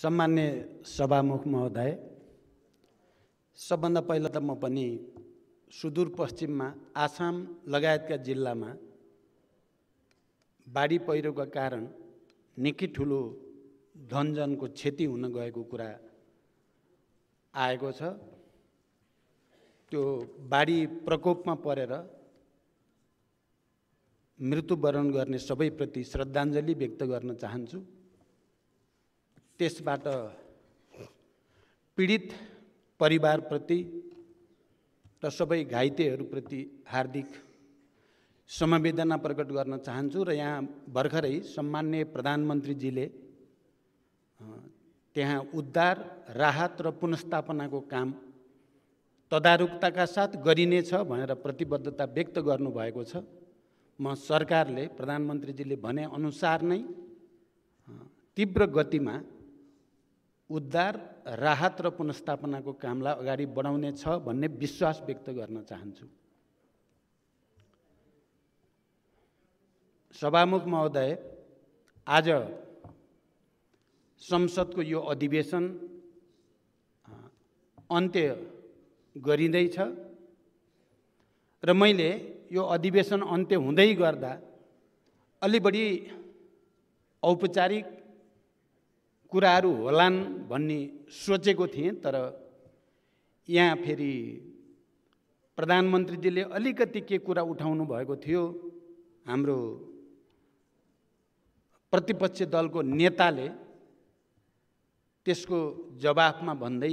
सम्मान्य सभामुख महोदय सबभन्दा पहिला त म पनि सुदूरपश्चिममा आसाम लगायतका जिल्लामा बाढी पहिरोका कारण निकै ठुलो धनजनको क्षति हुन गएको कुरा आएको छ त्यो बाढी प्रकोपमा परेर मृत्युवरण गर्ने सबैप्रति श्रद्धाञ्जली व्यक्त गर्न चाहन्छु त्यसबाट पीडित परिवारप्रति र सबै घाइतेहरूप्रति हार्दिक समवेदना प्रकट गर्न चाहन्छु र यहाँ भर्खरै सम्मान्य प्रधानमन्त्रीजीले त्यहाँ उद्धार राहत र पुनस्थापनाको काम तदारुकताका साथ गरिनेछ भनेर प्रतिबद्धता व्यक्त गर्नुभएको छ म सरकारले प्रधानमन्त्रीजीले भने अनुसार नै तीव्र गतिमा उद्धार राहत र पुनस्थापनाको कामलाई अगाडि बढाउने छ भन्ने विश्वास व्यक्त गर्न चाहन्छु सभामुख महोदय आज संसदको यो अधिवेशन अन्त्य गरिँदैछ र मैले यो अधिवेशन अन्त्य हुँदै गर्दा अलि बढी औपचारिक कुराहरू होलान् भन्ने सोचेको थिएँ तर यहाँ फेरि प्रधानमन्त्रीजीले अलिकति के कुरा उठाउनु भएको थियो हाम्रो प्रतिपक्षी दलको नेताले त्यसको जवाफमा भन्दै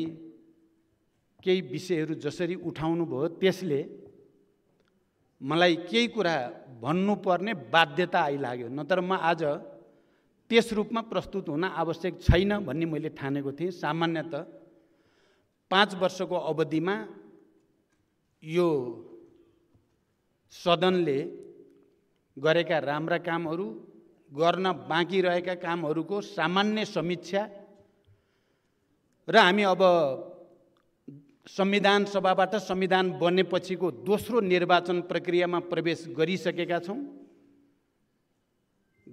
केही विषयहरू जसरी उठाउनुभयो त्यसले मलाई केही कुरा भन्नुपर्ने बाध्यता आइलाग्यो नत्र म आज त्यस रूपमा प्रस्तुत हुन आवश्यक छैन भन्ने मैले ठानेको थिएँ सामान्यत पाँच वर्षको अवधिमा यो सदनले गरेका राम्रा कामहरू गर्न बाँकी रहेका कामहरूको सामान्य समीक्षा र हामी अब संविधान सभाबाट संविधान बनेपछिको दोस्रो निर्वाचन प्रक्रियामा प्रवेश गरिसकेका छौँ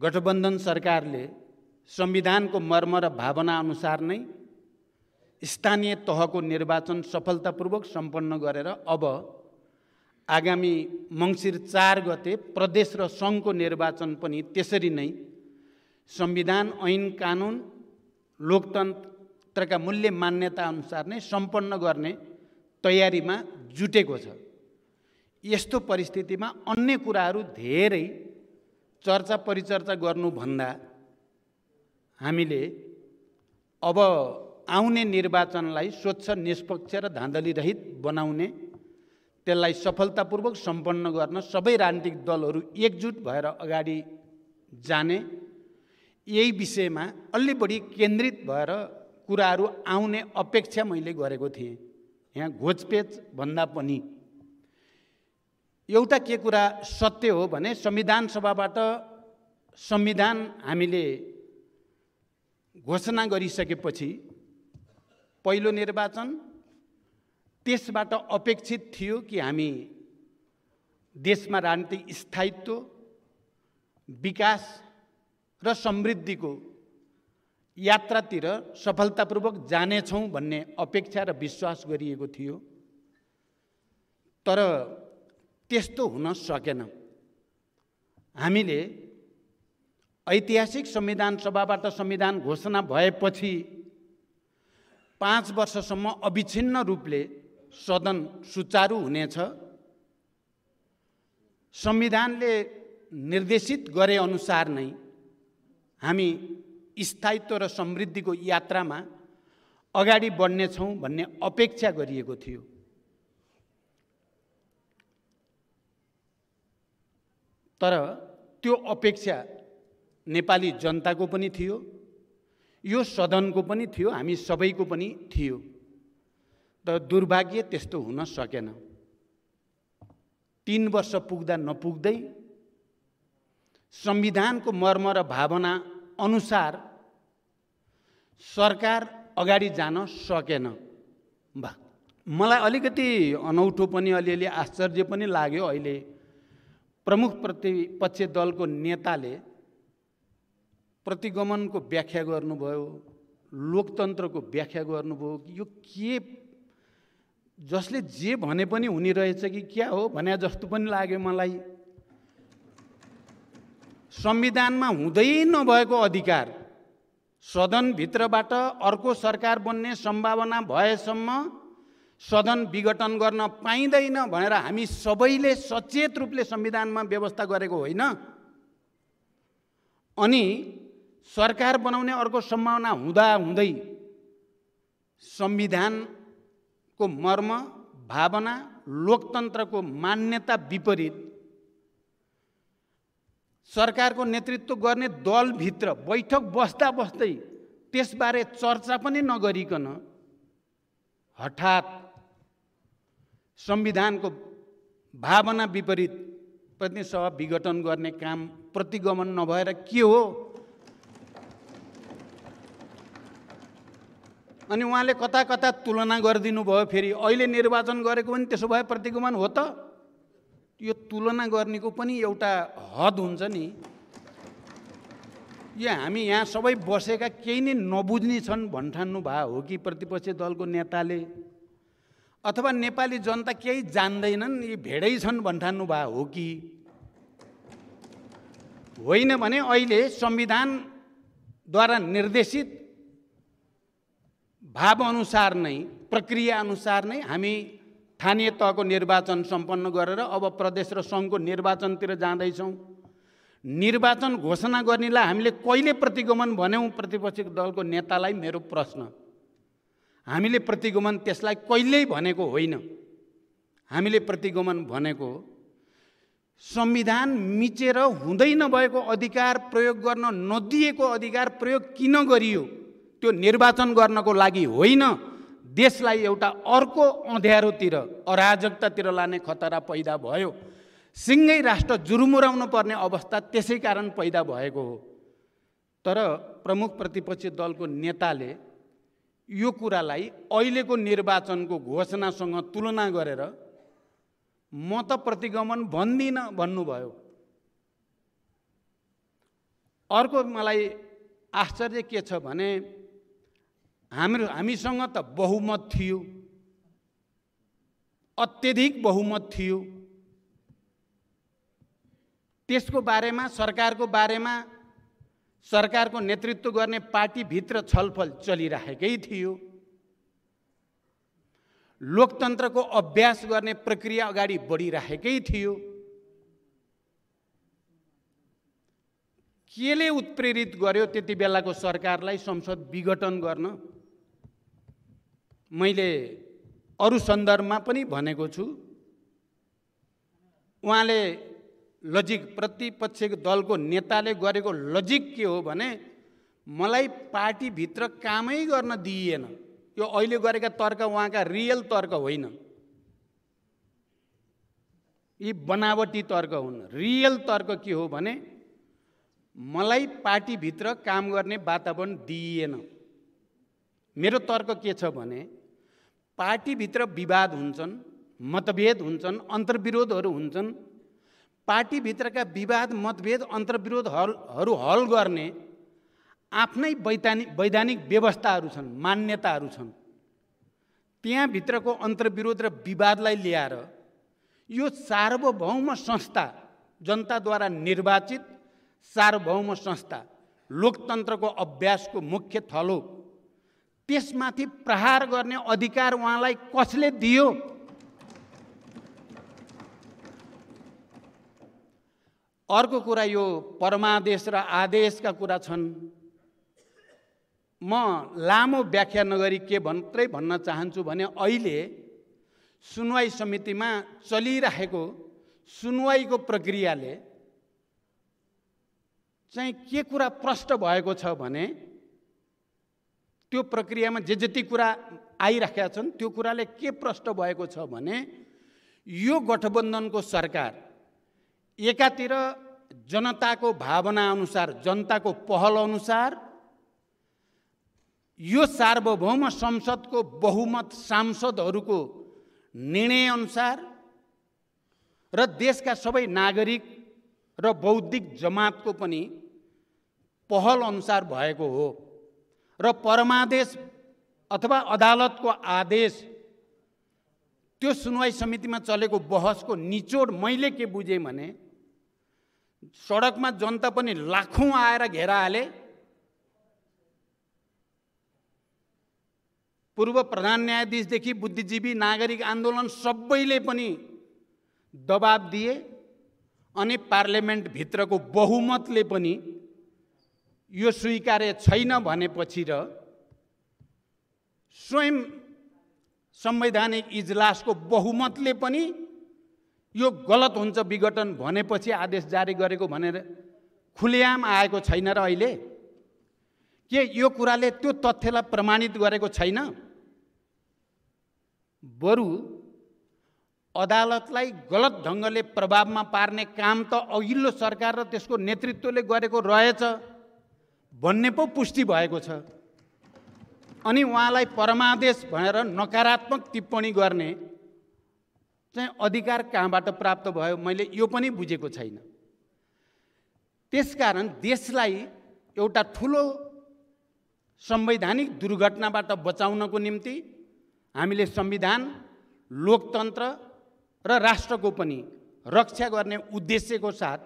गठबन्धन सरकारले संविधानको मर्म र भावना अनुसार नै स्थानीय तहको निर्वाचन सफलतापूर्वक सम्पन्न गरेर अब आगामी मङ्सिर चार गते प्रदेश र सङ्घको निर्वाचन पनि त्यसरी नै संविधान ऐन कानुन लोकतन्त्रका मूल्य मान्यता अनुसार नै सम्पन्न गर्ने तयारीमा जुटेको छ यस्तो परिस्थितिमा अन्य कुराहरू धेरै चर्चा परिचर्चा गर्नुभन्दा हामीले अब आउने निर्वाचनलाई स्वच्छ निष्पक्ष र रहित बनाउने त्यसलाई सफलतापूर्वक सम्पन्न गर्न सबै राजनीतिक दलहरू एकजुट भएर अगाडि जाने यही विषयमा अलि बढी केन्द्रित भएर कुराहरू आउने अपेक्षा मैले गरेको थिएँ यहाँ घोचपेच भन्दा पनि एउटा के कुरा सत्य हो भने संविधान सभाबाट संविधान हामीले घोषणा गरिसकेपछि पहिलो निर्वाचन त्यसबाट अपेक्षित थियो कि हामी देशमा राजनीतिक स्थायित्व विकास र समृद्धिको यात्रातिर सफलतापूर्वक जानेछौँ भन्ने अपेक्षा र विश्वास गरिएको थियो तर त्यस्तो हुन सकेन हामीले ऐतिहासिक संविधान सभाबाट संविधान घोषणा भएपछि पाँच वर्षसम्म अविच्छिन्न रूपले सदन सुचारु हुनेछ संविधानले निर्देशित गरे अनुसार नै हामी स्थायित्व र समृद्धिको यात्रामा अगाडि बढ्नेछौँ भन्ने अपेक्षा गरिएको थियो तर त्यो अपेक्षा नेपाली जनताको पनि थियो यो सदनको पनि थियो हामी सबैको पनि थियो तर दुर्भाग्य त्यस्तो हुन सकेन तिन वर्ष पुग्दा नपुग्दै संविधानको मर्म र भावना अनुसार सरकार अगाडि जान सकेन बा मलाई अलिकति अनौठो पनि अलिअलि आश्चर्य पनि लाग्यो अहिले प्रमुख प्रतिपक्ष दलको नेताले प्रतिगमनको व्याख्या गर्नुभयो लोकतन्त्रको व्याख्या गर्नुभयो कि यो के जसले जे भने पनि हुने रहेछ कि क्या हो भने जस्तो पनि लाग्यो मलाई संविधानमा हुँदै नभएको अधिकार सदनभित्रबाट अर्को सरकार बन्ने सम्भावना भएसम्म सदन विघटन गर्न पाइँदैन भनेर हामी सबैले सचेत रूपले संविधानमा व्यवस्था गरेको होइन अनि सरकार बनाउने अर्को सम्भावना हुँदा हुँदै संविधानको मर्म भावना लोकतन्त्रको मान्यता विपरीत सरकारको नेतृत्व गर्ने दलभित्र बैठक बस्दा बस्दै त्यसबारे चर्चा पनि नगरिकन हठात संविधानको भावना विपरीत सभा विघटन गर्ने काम प्रतिगमन नभएर के हो अनि उहाँले कता कता तुलना गरिदिनु भयो फेरि अहिले निर्वाचन गरेको पनि त्यसो भए प्रतिगमन हो त यो तुलना गर्नेको पनि एउटा हद हुन्छ नि यो हामी यहाँ सबै बसेका केही नै नबुझ्ने छन् भन्ठान्नु भए हो कि प्रतिपक्षी दलको नेताले अथवा नेपाली जनता केही जान्दैनन् यी भेडै छन् भन्ठान्नु भए हो कि होइन भने अहिले संविधानद्वारा निर्देशित भावअनुसार नै प्रक्रियाअनुसार नै हामी स्थानीय तहको निर्वाचन सम्पन्न गरेर अब प्रदेश र सङ्घको निर्वाचनतिर जाँदैछौँ निर्वाचन घोषणा गर्नेलाई हामीले कहिले प्रतिगमन भन्यौँ प्रतिपक्षी दलको नेतालाई मेरो प्रश्न हामीले प्रतिगमन त्यसलाई कहिल्यै भनेको होइन हामीले प्रतिगमन भनेको संविधान मिचेर हुँदै नभएको अधिकार प्रयोग गर्न नदिएको अधिकार प्रयोग किन गरियो त्यो निर्वाचन गर्नको लागि होइन देशलाई एउटा अर्को अँध्यारोतिर अराजकतातिर लाने खतरा पैदा भयो सिँगै राष्ट्र जुरुमुराउनु पर्ने अवस्था त्यसै कारण पैदा भएको हो तर प्रमुख प्रतिपक्षी दलको नेताले यो कुरालाई अहिलेको निर्वाचनको घोषणासँग तुलना गरेर म त प्रतिगमन भन्दिनँ भन्नुभयो अर्को मलाई आश्चर्य के छ भने हाम्रो हामीसँग त बहुमत थियो अत्यधिक बहुमत थियो त्यसको बारेमा सरकारको बारेमा सरकारको नेतृत्व गर्ने पार्टीभित्र छलफल चलिराखेकै थियो लोकतन्त्रको अभ्यास गर्ने प्रक्रिया अगाडि बढिराखेकै थियो केले उत्प्रेरित गर्यो त्यति बेलाको सरकारलाई संसद विघटन गर्न मैले अरू सन्दर्भमा पनि भनेको छु उहाँले लजिक प्रतिपक्षको दलको नेताले गरेको लजिक के हो भने मलाई पार्टीभित्र कामै गर्न दिइएन यो अहिले गरेका तर्क उहाँका रियल तर्क होइन यी बनावटी तर्क हुन् रियल तर्क के हो भने मलाई पार्टीभित्र काम गर्ने वातावरण दिइएन मेरो तर्क के छ भने पार्टीभित्र विवाद हुन्छन् मतभेद हुन्छन् अन्तर्विरोधहरू हुन्छन् पार्टीभित्रका विवाद मतभेद अन्तर्विरोधहरू हल गर्ने आफ्नै वैधानिक वैधानिक व्यवस्थाहरू छन् मान्यताहरू छन् त्यहाँभित्रको अन्तर्विरोध र विवादलाई ल्याएर यो सार्वभौम संस्था जनताद्वारा निर्वाचित सार्वभौम संस्था लोकतन्त्रको अभ्यासको मुख्य थलो त्यसमाथि प्रहार गर्ने अधिकार उहाँलाई कसले दियो अर्को कुरा यो परमादेश र आदेशका कुरा छन् म लामो व्याख्या नगरी के मात्रै भन्न चाहन्छु भने अहिले सुनवाई समितिमा चलिरहेको सुनवाईको प्रक्रियाले चाहिँ के कुरा प्रष्ट भएको छ भने त्यो प्रक्रियामा जे जति कुरा आइराखेका छन् त्यो कुराले के प्रष्ट भएको छ भने यो गठबन्धनको सरकार एकातिर जनताको भावना अनुसार जनताको पहल अनुसार यो सार्वभौम संसदको बहुमत सांसदहरूको निर्णयअनुसार र देशका सबै नागरिक र बौद्धिक जमातको पनि पहल अनुसार भएको हो र परमादेश अथवा अदालतको आदेश त्यो सुनवाई समितिमा चलेको बहसको निचोड मैले के बुझेँ भने सडकमा जनता पनि लाखौँ आएर घेरा हाले पूर्व प्रधान न्यायाधीशदेखि बुद्धिजीवी नागरिक आन्दोलन सबैले पनि दबाब दिए अनि पार्लियामेन्टभित्रको बहुमतले पनि यो स्वीकार्य छैन भनेपछि र स्वयं संवैधानिक इजलासको बहुमतले पनि यो गलत हुन्छ विघटन भनेपछि आदेश जारी गरेको भनेर खुलेआम आएको छैन र अहिले के यो कुराले त्यो तथ्यलाई प्रमाणित गरेको छैन बरु अदालतलाई गलत ढङ्गले प्रभावमा पार्ने काम त अघिल्लो सरकार र त्यसको नेतृत्वले गरेको रहेछ भन्ने पो पुष्टि भएको छ अनि उहाँलाई परमादेश भनेर नकारात्मक टिप्पणी गर्ने चाहिँ अधिकार कहाँबाट प्राप्त भयो मैले यो पनि बुझेको छैन त्यसकारण देशलाई एउटा ठुलो संवैधानिक दुर्घटनाबाट बचाउनको निम्ति हामीले संविधान लोकतन्त्र र राष्ट्रको पनि रक्षा गर्ने उद्देश्यको साथ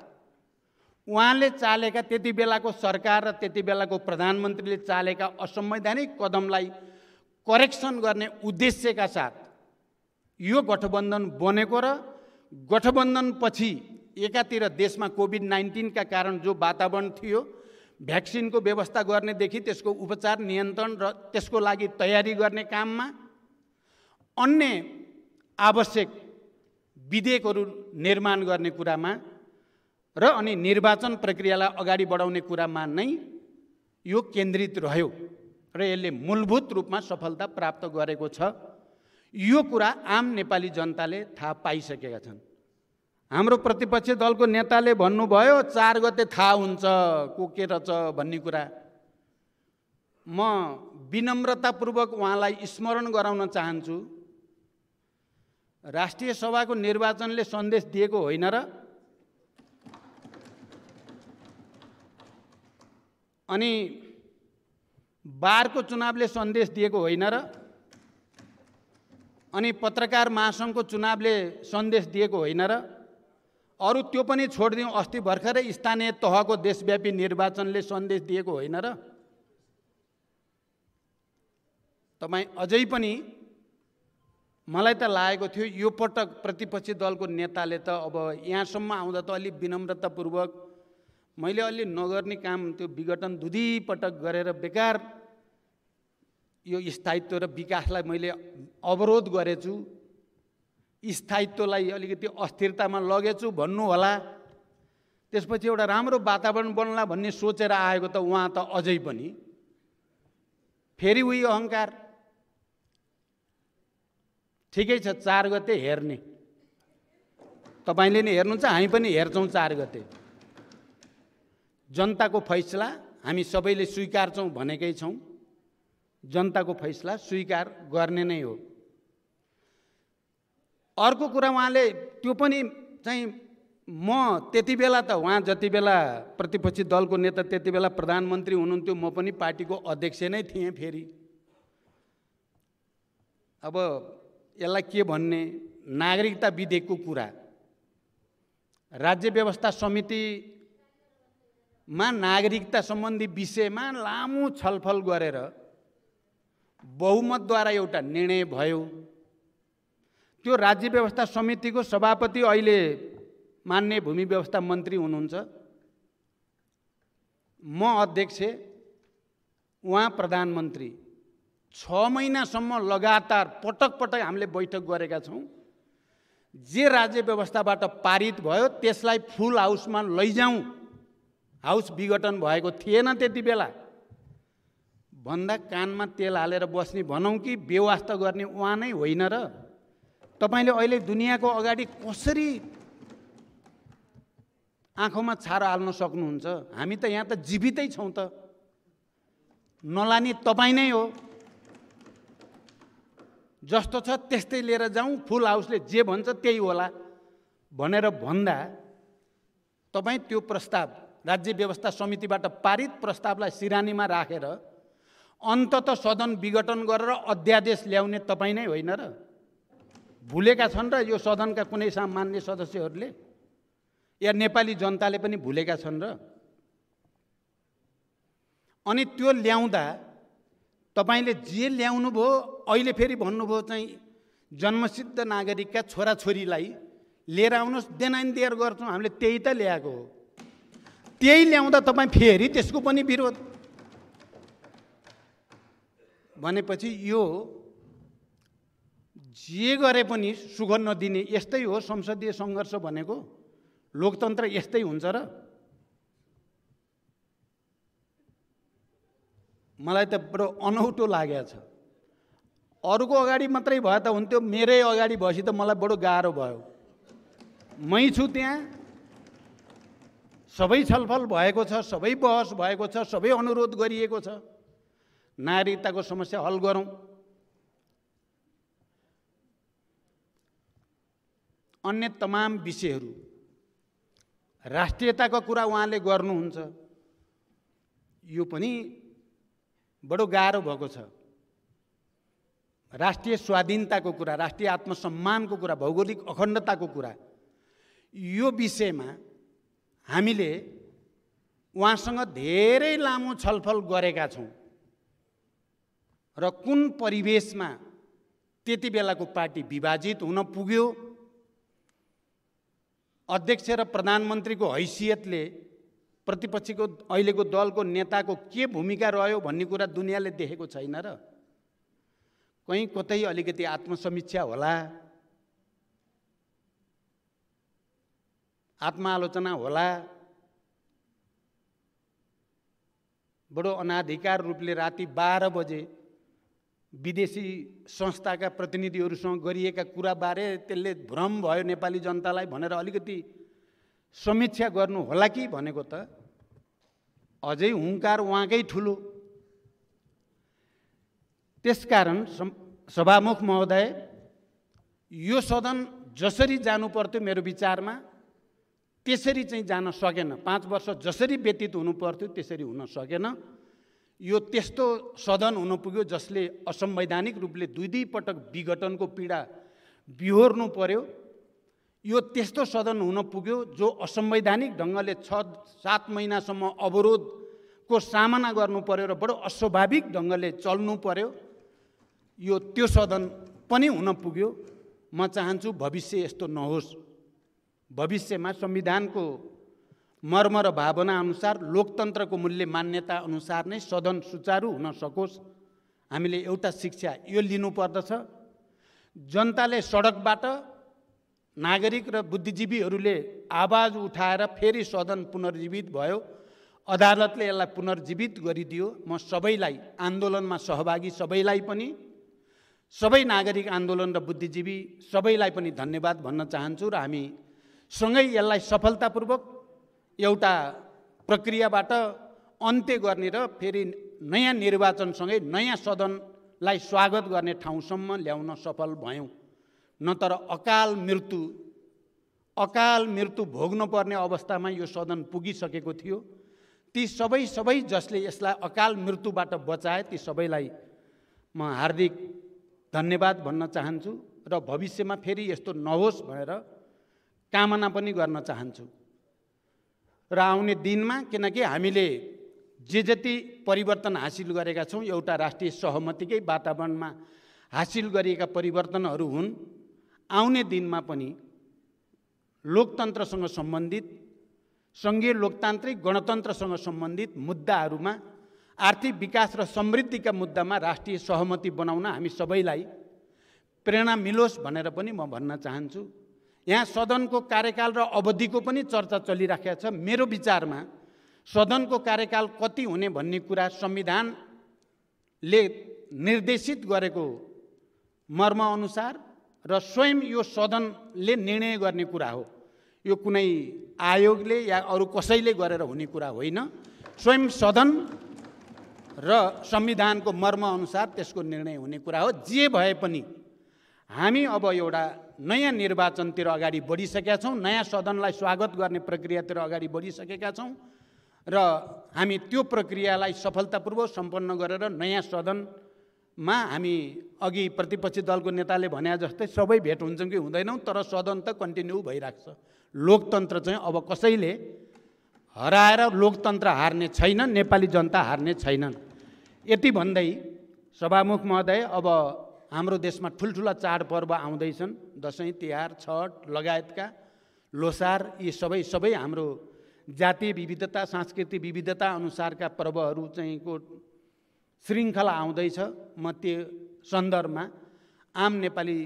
उहाँले चालेका त्यति बेलाको सरकार र त्यति बेलाको प्रधानमन्त्रीले चालेका असंवैधानिक कदमलाई करेक्सन गर्ने उद्देश्यका साथ यो गठबन्धन बनेको र गठबन्धनपछि एकातिर देशमा कोभिड नाइन्टिनका कारण जो वातावरण थियो भ्याक्सिनको व्यवस्था गर्नेदेखि त्यसको उपचार नियन्त्रण र त्यसको लागि तयारी गर्ने काममा अन्य आवश्यक विधेयकहरू निर्माण गर्ने कुरामा र अनि निर्वाचन प्रक्रियालाई अगाडि बढाउने कुरामा नै यो केन्द्रित रह्यो र यसले मूलभूत रूपमा सफलता प्राप्त गरेको छ यो कुरा आम नेपाली जनताले थाहा पाइसकेका छन् हाम्रो प्रतिपक्षी दलको नेताले भन्नुभयो चार गते थाहा हुन्छ को के रहेछ भन्ने कुरा म विनम्रतापूर्वक उहाँलाई स्मरण गराउन चाहन्छु राष्ट्रिय सभाको निर्वाचनले सन्देश दिएको होइन र अनि बारको चुनावले सन्देश दिएको होइन र अनि पत्रकार महासङ्घको चुनावले सन्देश दिएको होइन र अरू त्यो पनि छोडिदिउँ अस्ति भर्खरै स्थानीय तहको देशव्यापी निर्वाचनले सन्देश दिएको होइन र तपाईँ अझै पनि मलाई त लागेको थियो यो पटक प्रतिपक्षी दलको नेताले त अब यहाँसम्म आउँदा त अलि विनम्रतापूर्वक मैले अलि नगर्ने काम त्यो विघटन पटक गरेर बेकार यो स्थायित्व र विकासलाई मैले अवरोध गरेछु स्थायित्वलाई अलिकति अस्थिरतामा लगेछु भन्नुहोला त्यसपछि एउटा राम्रो वातावरण बन्ला भन्ने सोचेर आएको त उहाँ त अझै पनि फेरि उही अहङ्कार ठिकै छ चार गते हेर्ने तपाईँले नि हेर्नुहुन्छ हामी पनि हेर्छौँ चार गते जनताको फैसला हामी सबैले स्वीकार्छौँ भनेकै छौँ जनताको फैसला स्वीकार गर्ने नै हो अर्को कुरा उहाँले त्यो पनि चाहिँ म त्यति बेला त उहाँ जति बेला प्रतिपक्षी दलको नेता त्यति बेला प्रधानमन्त्री हुनुहुन्थ्यो म पनि पार्टीको अध्यक्ष नै थिएँ फेरि अब यसलाई के भन्ने नागरिकता विधेयकको कुरा राज्य व्यवस्था समितिमा नागरिकता सम्बन्धी विषयमा लामो छलफल गरेर बहुमतद्वारा एउटा निर्णय भयो त्यो राज्य व्यवस्था समितिको सभापति अहिले मान्ने भूमि व्यवस्था मन्त्री हुनुहुन्छ म अध्यक्ष उहाँ प्रधानमन्त्री छ महिनासम्म लगातार पटक पटक हामीले बैठक गरेका छौँ जे राज्य व्यवस्थाबाट पारित भयो त्यसलाई फुल हाउसमा लैजाउँ हाउस विघटन भएको थिएन त्यति बेला भन्दा कानमा तेल हालेर बस्ने भनौँ कि व्यवस्था गर्ने उहाँ नै होइन र तपाईँले अहिले दुनियाँको अगाडि कसरी आँखामा छारो हाल्न सक्नुहुन्छ हामी त यहाँ त जीवितै छौँ त नलाने तपाईँ नै हो जस्तो छ त्यस्तै लिएर जाउँ फुल हाउसले जे भन्छ त्यही होला भनेर भन्दा तपाईँ त्यो प्रस्ताव राज्य व्यवस्था समितिबाट पारित प्रस्तावलाई सिरानीमा राखेर अन्तत सदन विघटन गरेर अध्यादेश ल्याउने तपाईँ नै होइन र भुलेका छन् र यो सदनका कुनै सामान्य सदस्यहरूले या नेपाली जनताले पनि भुलेका छन् र अनि त्यो ल्याउँदा तपाईँले जे ल्याउनुभयो अहिले फेरि भन्नुभयो चाहिँ जन्मसिद्ध नागरिकका छोराछोरीलाई लिएर आउनुहोस् देनाइन देयर गर्छौँ हामीले त्यही त ल्याएको हो त्यही ल्याउँदा तपाईँ फेरि त्यसको पनि विरोध भनेपछि यो जे गरे पनि सुख नदिने यस्तै हो संसदीय सङ्घर्ष भनेको लोकतन्त्र यस्तै हुन्छ र मलाई त बडो अनौठो लागेको छ अरूको अगाडि मात्रै भए त हुन्थ्यो मेरै अगाडि भएपछि त मलाई बडो गाह्रो भयो मै छु त्यहाँ सबै छलफल भएको छ सबै बहस भएको छ सबै अनुरोध गरिएको छ नागरिकताको समस्या हल गरौँ अन्य तमाम विषयहरू राष्ट्रियताको कुरा उहाँले गर्नुहुन्छ यो पनि बडो गाह्रो भएको छ राष्ट्रिय स्वाधीनताको कुरा राष्ट्रिय आत्मसम्मानको कुरा भौगोलिक अखण्डताको कुरा यो विषयमा हामीले उहाँसँग धेरै लामो छलफल गरेका छौँ र कुन परिवेशमा त्यति बेलाको पार्टी विभाजित हुन पुग्यो अध्यक्ष र प्रधानमन्त्रीको हैसियतले प्रतिपक्षीको अहिलेको दलको नेताको के भूमिका रह्यो भन्ने कुरा दुनियाँले देखेको छैन र कहीँ कतै अलिकति आत्मसमीक्षा होला आत्मालोचना होला बडो अनाधिकार रूपले राति बाह्र बजे विदेशी संस्थाका प्रतिनिधिहरूसँग गरिएका कुराबारे त्यसले भ्रम भयो नेपाली जनतालाई भनेर अलिकति समीक्षा गर्नु होला कि भनेको त अझै हुङ्कार उहाँकै ठुलो त्यसकारण सभामुख महोदय यो सदन जसरी जानु पर्थ्यो मेरो विचारमा त्यसरी चाहिँ जान सकेन पाँच वर्ष जसरी व्यतीत हुनुपर्थ्यो त्यसरी हुन सकेन यो त्यस्तो सदन हुन पुग्यो जसले असंवैधानिक रूपले दुई दुई पटक विघटनको पीडा बिहोर्नु पर्यो यो त्यस्तो सदन हुन पुग्यो जो असंवैधानिक ढङ्गले छ सात महिनासम्म अवरोधको सामना गर्नु पर्यो र बडो अस्वाभाविक ढङ्गले चल्नु पर्यो यो त्यो सदन पनि हुन पुग्यो म चाहन्छु भविष्य यस्तो नहोस् भविष्यमा संविधानको मर्म र भावना अनुसार लोकतन्त्रको मूल्य मान्यता अनुसार नै सदन सुचारू हुन सकोस् हामीले एउटा शिक्षा यो लिनुपर्दछ जनताले सडकबाट नागरिक र बुद्धिजीवीहरूले आवाज उठाएर फेरि सदन पुनर्जीवित भयो अदालतले यसलाई पुनर्जीवित गरिदियो म सबैलाई आन्दोलनमा सहभागी सबैलाई पनि सबै नागरिक आन्दोलन र बुद्धिजीवी सबैलाई पनि धन्यवाद भन्न चाहन्छु र हामी सँगै यसलाई सफलतापूर्वक एउटा प्रक्रियाबाट अन्त्य गर्ने र फेरि नयाँ निर्वाचनसँगै नयाँ सदनलाई स्वागत गर्ने ठाउँसम्म ल्याउन सफल भयौँ नत्र अकाल मृत्यु अकाल मृत्यु भोग्नुपर्ने अवस्थामा यो सदन पुगिसकेको थियो ती सबै सबै जसले यसलाई अकाल मृत्युबाट बचाए ती सबैलाई म हार्दिक धन्यवाद भन्न चाहन्छु र भविष्यमा फेरि यस्तो नहोस् भनेर कामना पनि गर्न चाहन्छु र आउने दिनमा किनकि हामीले जे जति परिवर्तन हासिल गरेका छौँ एउटा राष्ट्रिय सहमतिकै वातावरणमा हासिल गरिएका परिवर्तनहरू हुन् आउने दिनमा पनि लोकतन्त्रसँग सम्बन्धित सङ्घीय लोकतान्त्रिक गणतन्त्रसँग सम्बन्धित मुद्दाहरूमा आर्थिक विकास र समृद्धिका मुद्दामा राष्ट्रिय सहमति बनाउन हामी सबैलाई प्रेरणा मिलोस् भनेर पनि म भन्न चाहन्छु यहाँ सदनको कार्यकाल र अवधिको पनि चर्चा चलिराखेको छ मेरो विचारमा सदनको कार्यकाल कति हुने भन्ने कुरा संविधानले निर्देशित गरेको मर्मअनुसार र स्वयं यो सदनले निर्णय गर्ने कुरा हो यो कुनै आयोगले या अरू कसैले गरेर हुने कुरा होइन स्वयं सदन र संविधानको मर्मअनुसार त्यसको निर्णय हुने कुरा हो जे भए पनि हामी अब एउटा नयाँ निर्वाचनतिर अगाडि बढिसकेका छौँ नयाँ सदनलाई स्वागत गर्ने प्रक्रियातिर अगाडि बढिसकेका छौँ र हामी त्यो प्रक्रियालाई सफलतापूर्वक सम्पन्न गरेर नयाँ सदनमा हामी अघि प्रतिपक्षी दलको नेताले भने जस्तै सबै भेट हुन्छौँ कि हुँदैनौँ तर सदन त कन्टिन्यू भइरहेको छ लोकतन्त्र चाहिँ अब कसैले हराएर लोकतन्त्र हार्ने छैनन् नेपाली जनता हार्ने छैनन् यति भन्दै सभामुख महोदय अब हाम्रो देशमा ठुल्ठुला चाडपर्व आउँदैछन् दसैँ तिहार छठ लगायतका लोसार यी सबै सबै हाम्रो जातीय विविधता सांस्कृतिक विविधता अनुसारका पर्वहरू चाहिँको श्रृङ्खला आउँदैछ म त्यो सन्दर्भमा आम नेपाली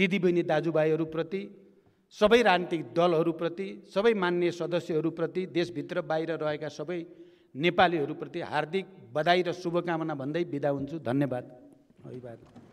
दिदीबहिनी दाजुभाइहरूप्रति सबै राजनीतिक दलहरूप्रति सबै मान्य सदस्यहरूप्रति देशभित्र बाहिर रहेका सबै नेपालीहरूप्रति हार्दिक बधाई र शुभकामना भन्दै बिदा हुन्छु धन्यवाद